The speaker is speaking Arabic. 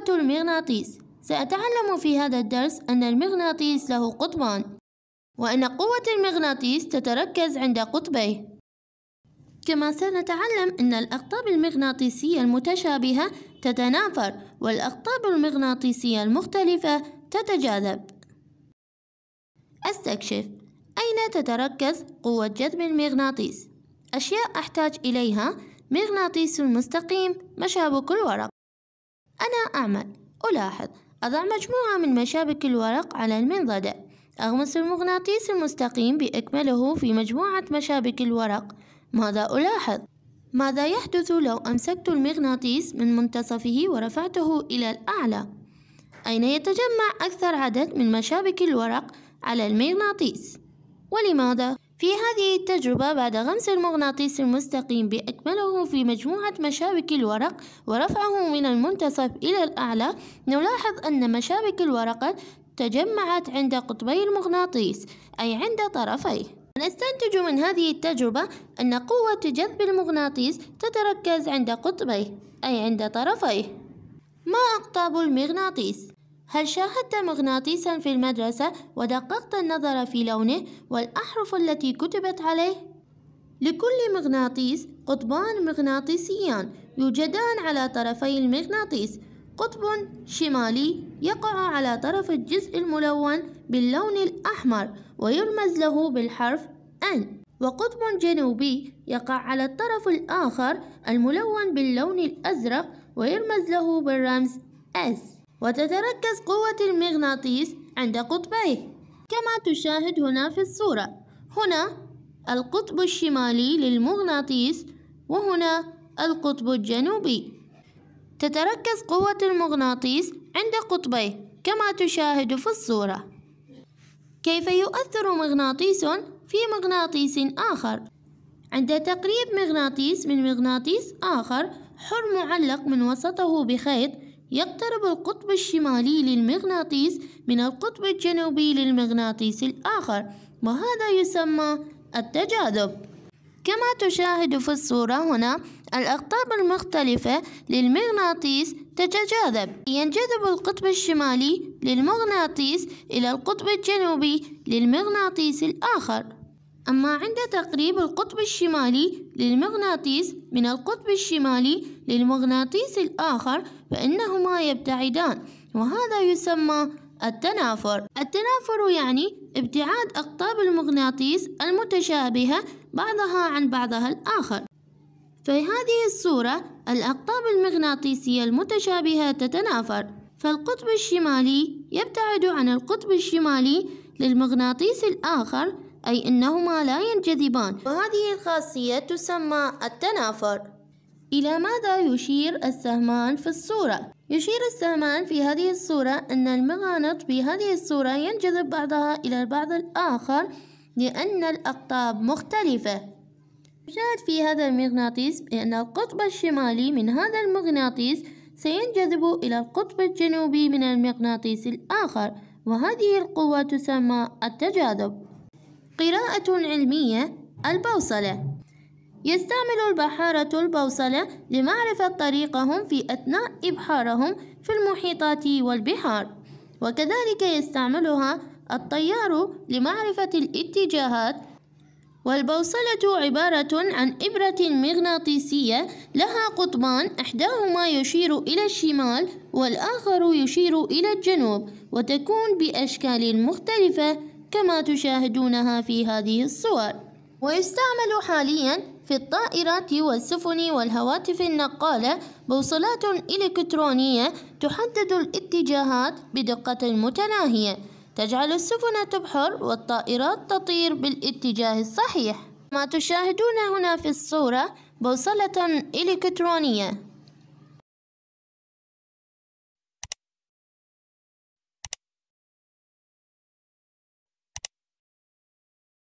قوة المغناطيس سأتعلم في هذا الدرس أن المغناطيس له قطبان وأن قوة المغناطيس تتركز عند قطبيه كما سنتعلم أن الأقطاب المغناطيسية المتشابهة تتنافر والأقطاب المغناطيسية المختلفة تتجاذب استكشف أين تتركز قوة جذب المغناطيس؟ أشياء أحتاج إليها مغناطيس مستقيم مشابك الورق أنا أعمل ألاحظ أضع مجموعة من مشابك الورق على المنضدة أغمس المغناطيس المستقيم بأكمله في مجموعة مشابك الورق ماذا ألاحظ؟ ماذا يحدث لو أمسكت المغناطيس من منتصفه ورفعته إلى الأعلى؟ أين يتجمع أكثر عدد من مشابك الورق على المغناطيس؟ ولماذا؟ في هذه التجربة بعد غمس المغناطيس المستقيم بأكمله في مجموعة مشابك الورق ورفعه من المنتصف إلى الأعلى نلاحظ أن مشابك الورقة تجمعت عند قطبي المغناطيس أي عند طرفيه نستنتج من هذه التجربة أن قوة جذب المغناطيس تتركز عند قطبيه أي عند طرفيه ما أقطاب المغناطيس هل شاهدت مغناطيسا في المدرسة ودققت النظر في لونه والأحرف التي كتبت عليه؟ لكل مغناطيس قطبان مغناطيسيان يوجدان على طرفي المغناطيس قطب شمالي يقع على طرف الجزء الملون باللون الأحمر ويرمز له بالحرف N وقطب جنوبي يقع على الطرف الآخر الملون باللون الأزرق ويرمز له بالرمز S وتتركز قوة المغناطيس عند قطبيه كما تشاهد هنا في الصورة هنا القطب الشمالي للمغناطيس وهنا القطب الجنوبي تتركز قوة المغناطيس عند قطبيه كما تشاهد في الصورة كيف يؤثر مغناطيس في مغناطيس آخر عند تقريب مغناطيس من مغناطيس آخر حر معلق من وسطه بخيط يقترب القطب الشمالي للمغناطيس من القطب الجنوبي للمغناطيس الآخر وهذا يسمى التجاذب كما تشاهد في الصورة هنا الأقطاب المختلفة للمغناطيس تتجاذب ينجذب القطب الشمالي للمغناطيس إلى القطب الجنوبي للمغناطيس الآخر أما عند تقريب القطب الشمالي للمغناطيس من القطب الشمالي للمغناطيس الآخر فإنهما يبتعدان وهذا يسمى التنافر التنافر يعني ابتعاد أقطاب المغناطيس المتشابهة بعضها عن بعضها الآخر في هذه الصورة الأقطاب المغناطيسية المتشابهة تتنافر فالقطب الشمالي يبتعد عن القطب الشمالي للمغناطيس الآخر أي أنهما لا ينجذبان وهذه الخاصية تسمى التنافر إلى ماذا يشير السهمان في الصورة؟ يشير السهمان في هذه الصورة أن في بهذه الصورة ينجذب بعضها إلى البعض الآخر لأن الأقطاب مختلفة يشاهد في هذا المغناطيس بأن القطب الشمالي من هذا المغناطيس سينجذب إلى القطب الجنوبي من المغناطيس الآخر وهذه القوة تسمى التجاذب قراءة علمية البوصلة يستعمل البحارة البوصلة لمعرفة طريقهم في أثناء إبحارهم في المحيطات والبحار وكذلك يستعملها الطيار لمعرفة الاتجاهات والبوصلة عبارة عن إبرة مغناطيسية لها قطبان إحداهما يشير إلى الشمال والآخر يشير إلى الجنوب وتكون بأشكال مختلفة كما تشاهدونها في هذه الصور ويستعمل حاليا في الطائرات والسفن والهواتف النقالة بوصلات إلكترونية تحدد الاتجاهات بدقة متناهية تجعل السفن تبحر والطائرات تطير بالاتجاه الصحيح ما تشاهدون هنا في الصورة بوصلة إلكترونية